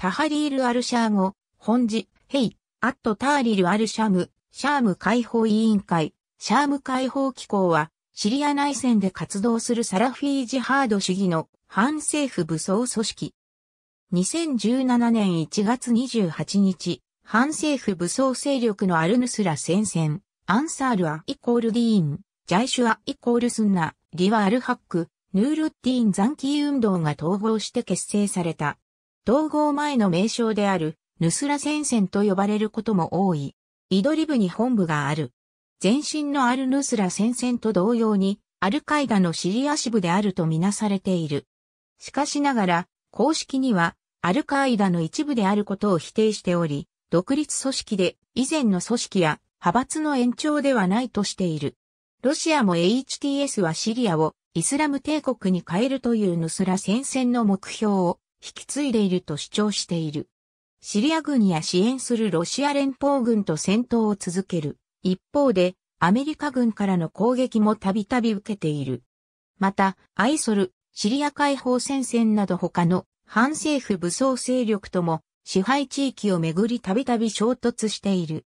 タハリール・アルシャーゴ、本字、ヘイ、アット・ターリル・アルシャム、シャーム解放委員会、シャーム解放機構は、シリア内戦で活動するサラフィージハード主義の反政府武装組織。2017年1月28日、反政府武装勢力のアルヌスラ戦線、アンサールアイコールディーン、ジャイシュアイコールスンナ、リワアルハック、ヌールッティーン残機運動が統合して結成された統合前の名称である、ヌスラ戦線と呼ばれることも多い。イドリブに本部がある。前身のアルヌスラ戦線と同様に、アルカイダのシリア支部であるとみなされている。しかしながら、公式には、アルカイダの一部であることを否定しており、独立組織で以前の組織や派閥の延長ではないとしている。ロシアも HTS はシリアをイスラム帝国に変えるというヌスラ戦線の目標を引き継いでいると主張している。シリア軍や支援するロシア連邦軍と戦闘を続ける。一方で、アメリカ軍からの攻撃もたびたび受けている。また、アイソル、シリア解放戦線など他の反政府武装勢力とも支配地域をめぐりたびたび衝突している。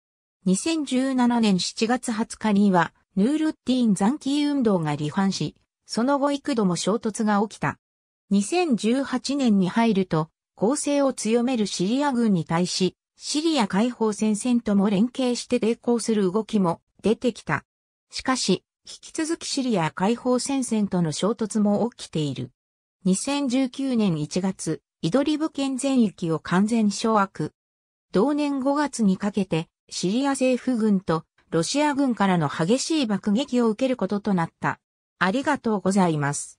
2017年7月20日には、ヌールッティーン残機運動が離反し、その後幾度も衝突が起きた。2018年に入ると、攻勢を強めるシリア軍に対し、シリア解放戦線とも連携して抵抗する動きも出てきた。しかし、引き続きシリア解放戦線との衝突も起きている。2019年1月、イドリブ県全域を完全掌握。同年5月にかけて、シリア政府軍とロシア軍からの激しい爆撃を受けることとなった。ありがとうございます。